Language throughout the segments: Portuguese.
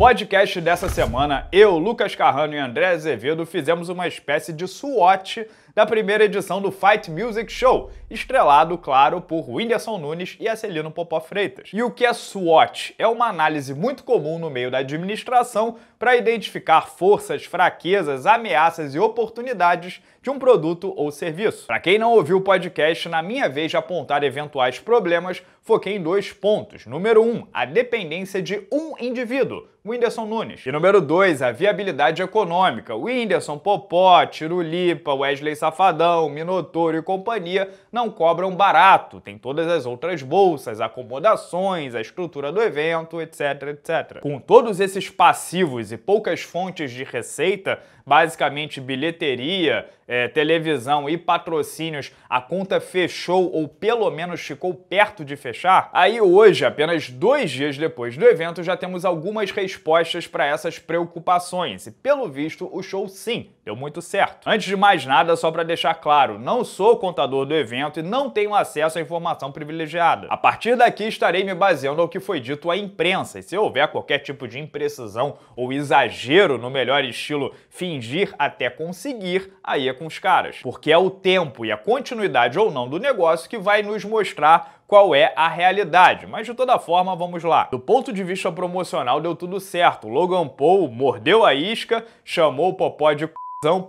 podcast dessa semana, eu, Lucas Carrano e André Azevedo fizemos uma espécie de SWOT da primeira edição do Fight Music Show, estrelado, claro, por Whindersson Nunes e Acelino Popó Freitas. E o que é SWOT? É uma análise muito comum no meio da administração para identificar forças, fraquezas, ameaças e oportunidades de um produto ou serviço. Para quem não ouviu o podcast, na minha vez de apontar eventuais problemas, foquei em dois pontos. Número um, a dependência de um indivíduo, Whindersson Nunes. E número dois, a viabilidade econômica, Whindersson, Popó, Tirulipa, Wesley Safadão, Minotouro e companhia não cobram barato, tem todas as outras bolsas, acomodações, a estrutura do evento, etc, etc. Com todos esses passivos e poucas fontes de receita, basicamente bilheteria, é, televisão e patrocínios, a conta fechou ou pelo menos ficou perto de fechar? Aí hoje, apenas dois dias depois do evento, já temos algumas respostas para essas preocupações e, pelo visto, o show sim, deu muito certo. Antes de mais nada, só só para deixar claro, não sou o contador do evento e não tenho acesso à informação privilegiada. A partir daqui estarei me baseando ao que foi dito à imprensa, e se houver qualquer tipo de imprecisão ou exagero no melhor estilo fingir até conseguir, aí é com os caras. Porque é o tempo e a continuidade ou não do negócio que vai nos mostrar qual é a realidade. Mas de toda forma, vamos lá. Do ponto de vista promocional, deu tudo certo. Logan Paul mordeu a isca, chamou o Popó de c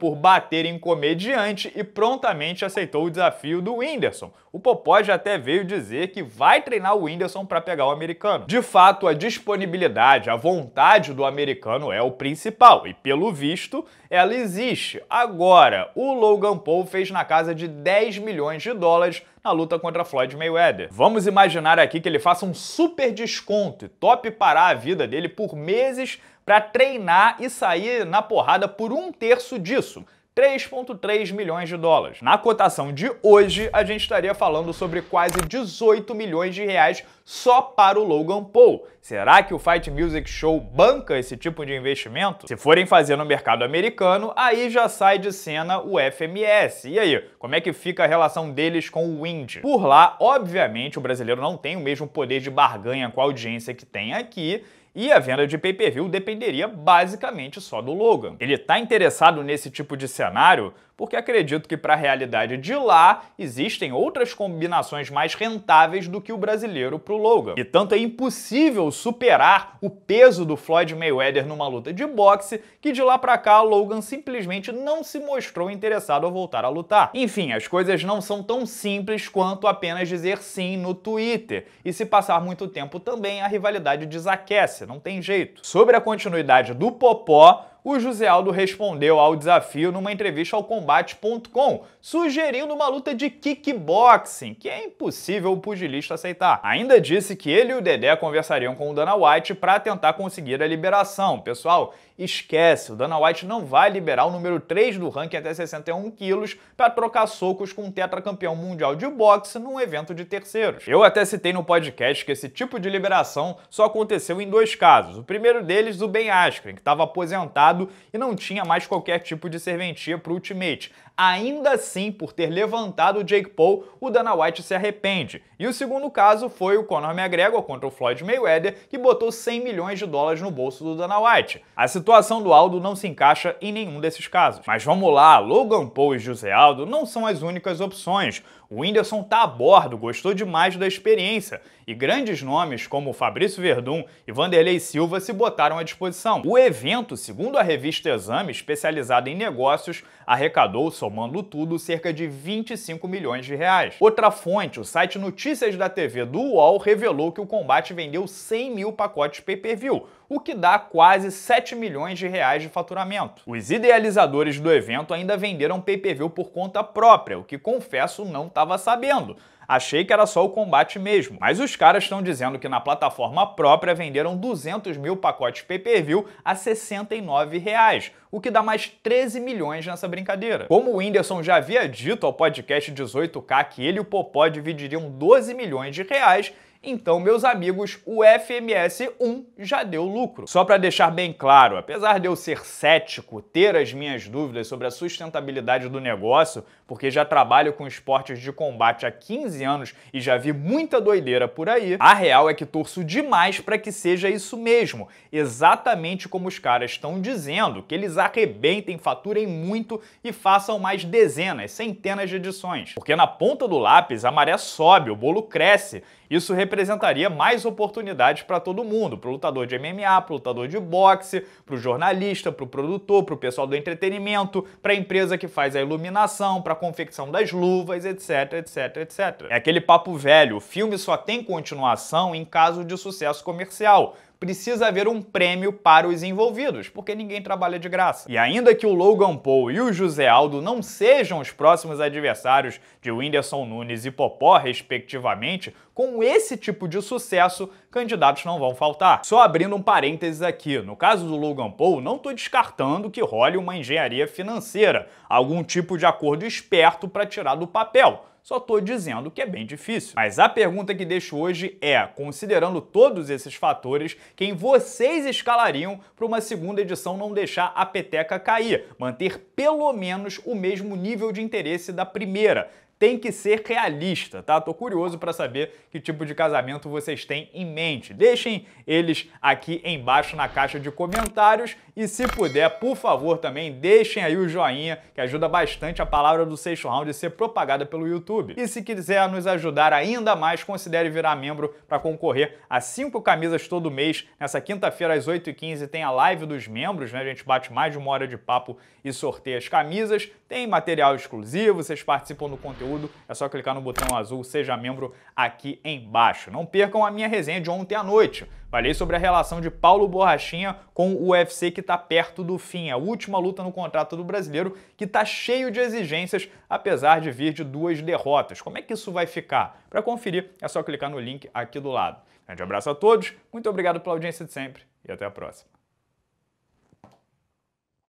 por bater em comediante e prontamente aceitou o desafio do Whindersson. O Popó já até veio dizer que vai treinar o Whindersson para pegar o americano. De fato, a disponibilidade, a vontade do americano é o principal e, pelo visto, ela existe. Agora, o Logan Paul fez na casa de 10 milhões de dólares na luta contra Floyd Mayweather. Vamos imaginar aqui que ele faça um super desconto e top parar a vida dele por meses para treinar e sair na porrada por um terço disso 3,3 milhões de dólares. Na cotação de hoje, a gente estaria falando sobre quase 18 milhões de reais só para o Logan Paul. Será que o Fight Music Show banca esse tipo de investimento? Se forem fazer no mercado americano, aí já sai de cena o FMS. E aí, como é que fica a relação deles com o Wind? Por lá, obviamente, o brasileiro não tem o mesmo poder de barganha com a audiência que tem aqui e a venda de pay-per-view dependeria basicamente só do Logan. Ele está interessado nesse tipo de cenário porque acredito que para a realidade de lá existem outras combinações mais rentáveis do que o brasileiro para o Logan. E tanto é impossível superar o peso do Floyd Mayweather numa luta de boxe que de lá para cá Logan simplesmente não se mostrou interessado a voltar a lutar. Enfim, as coisas não são tão simples quanto apenas dizer sim no Twitter. E se passar muito tempo também a rivalidade desaquece, não tem jeito. Sobre a continuidade do Popó, o José Aldo respondeu ao desafio numa entrevista ao Combate.com, sugerindo uma luta de kickboxing, que é impossível o pugilista aceitar. Ainda disse que ele e o Dedé conversariam com o Dana White para tentar conseguir a liberação. Pessoal, esquece, o Dana White não vai liberar o número 3 do ranking até 61 quilos para trocar socos com o tetracampeão mundial de boxe num evento de terceiros. Eu até citei no podcast que esse tipo de liberação só aconteceu em dois casos. O primeiro deles, o Ben Askren, que estava aposentado quebrado e não tinha mais qualquer tipo de serventia para o Ultimate. Ainda assim, por ter levantado o Jake Paul, o Dana White se arrepende. E o segundo caso foi o Conor McGregor contra o Floyd Mayweather, que botou 100 milhões de dólares no bolso do Dana White. A situação do Aldo não se encaixa em nenhum desses casos. Mas vamos lá, Logan Paul e José Aldo não são as únicas opções o Whindersson tá a bordo, gostou demais da experiência e grandes nomes como Fabrício Verdun e Vanderlei Silva se botaram à disposição. O evento, segundo a revista Exame, especializada em negócios, arrecadou, somando tudo, cerca de 25 milhões de reais. Outra fonte, o site Notícias da TV do UOL, revelou que o combate vendeu 100 mil pacotes pay-per-view, o que dá quase 7 milhões de reais de faturamento. Os idealizadores do evento ainda venderam pay-per-view por conta própria, o que confesso não estava sabendo. Achei que era só o combate mesmo. Mas os caras estão dizendo que na plataforma própria venderam 200 mil pacotes pay-per-view a 69 reais, o que dá mais 13 milhões nessa brincadeira. Como o Whindersson já havia dito ao podcast 18K que ele e o Popó dividiriam 12 milhões de reais, então, meus amigos, o FMS 1 já deu lucro. Só para deixar bem claro, apesar de eu ser cético, ter as minhas dúvidas sobre a sustentabilidade do negócio, porque já trabalho com esportes de combate há 15 anos e já vi muita doideira por aí, a real é que torço demais para que seja isso mesmo, exatamente como os caras estão dizendo, que eles arrebentem, faturem muito e façam mais dezenas, centenas de edições. Porque na ponta do lápis a maré sobe, o bolo cresce isso representaria mais oportunidades para todo mundo, para o lutador de MMA, para o lutador de boxe, para o jornalista, para o produtor, para o pessoal do entretenimento, para a empresa que faz a iluminação, para a confecção das luvas, etc, etc, etc. É aquele papo velho, o filme só tem continuação em caso de sucesso comercial precisa haver um prêmio para os envolvidos, porque ninguém trabalha de graça. E ainda que o Logan Paul e o José Aldo não sejam os próximos adversários de Whindersson Nunes e Popó, respectivamente, com esse tipo de sucesso, candidatos não vão faltar. Só abrindo um parênteses aqui, no caso do Logan Paul, não estou descartando que role uma engenharia financeira, algum tipo de acordo esperto para tirar do papel só estou dizendo que é bem difícil. Mas a pergunta que deixo hoje é, considerando todos esses fatores, quem vocês escalariam para uma segunda edição não deixar a peteca cair, manter pelo menos o mesmo nível de interesse da primeira, tem que ser realista, tá? Tô curioso para saber que tipo de casamento vocês têm em mente. Deixem eles aqui embaixo na caixa de comentários e se puder, por favor, também deixem aí o joinha, que ajuda bastante a palavra do sexto round a ser propagada pelo YouTube. E se quiser nos ajudar ainda mais, considere virar membro para concorrer a cinco camisas todo mês. Nessa quinta-feira, às 8h15, tem a live dos membros, né? A gente bate mais de uma hora de papo e sorteia as camisas. Tem material exclusivo, vocês participam do conteúdo conteúdo, é só clicar no botão azul Seja Membro aqui embaixo. Não percam a minha resenha de ontem à noite. Falei sobre a relação de Paulo Borrachinha com o UFC que está perto do fim, a última luta no contrato do brasileiro que está cheio de exigências, apesar de vir de duas derrotas. Como é que isso vai ficar? Para conferir, é só clicar no link aqui do lado. Grande abraço a todos, muito obrigado pela audiência de sempre e até a próxima.